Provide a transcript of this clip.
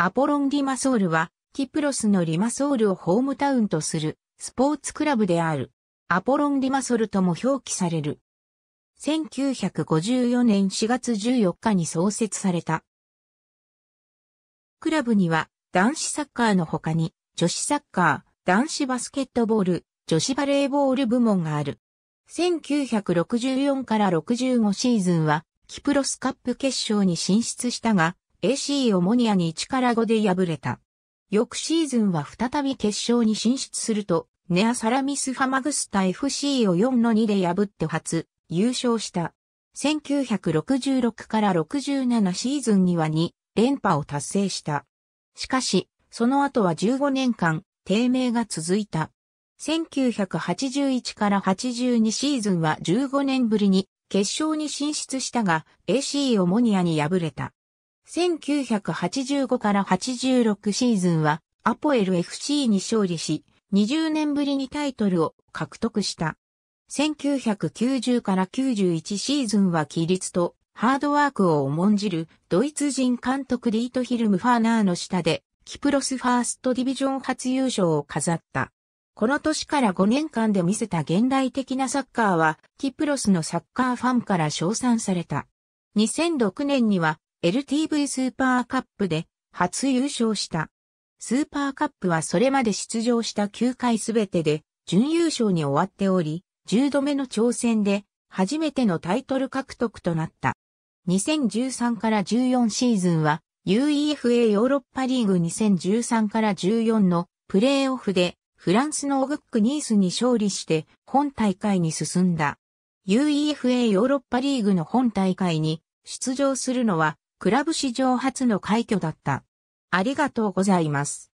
アポロン・リマソールは、キプロスのリマソールをホームタウンとするスポーツクラブである。アポロン・リマソルとも表記される。1954年4月14日に創設された。クラブには男子サッカーの他に女子サッカー、男子バスケットボール、女子バレーボール部門がある。1964から65シーズンはキプロスカップ決勝に進出したが、AC オモニアに1から5で敗れた。翌シーズンは再び決勝に進出すると、ネアサラミス・ファマグスタ FC を4の2で破って初、優勝した。1966から67シーズンには2連覇を達成した。しかし、その後は15年間、低迷が続いた。1981から82シーズンは15年ぶりに決勝に進出したが、AC オモニアに敗れた。1985から86シーズンはアポエル FC に勝利し、20年ぶりにタイトルを獲得した。1990から91シーズンは規律とハードワークを重んじるドイツ人監督リートヒルム・ファーナーの下でキプロスファーストディビジョン初優勝を飾った。この年から5年間で見せた現代的なサッカーはキプロスのサッカーファンから称賛された。2006年には LTV スーパーカップで初優勝した。スーパーカップはそれまで出場した9回すべてで準優勝に終わっており、10度目の挑戦で初めてのタイトル獲得となった。2013から14シーズンは UEFA ヨーロッパリーグ2013から14のプレーオフでフランスのオグックニースに勝利して本大会に進んだ。UEFA ヨーロッパリーグの本大会に出場するのはクラブ史上初の快挙だった。ありがとうございます。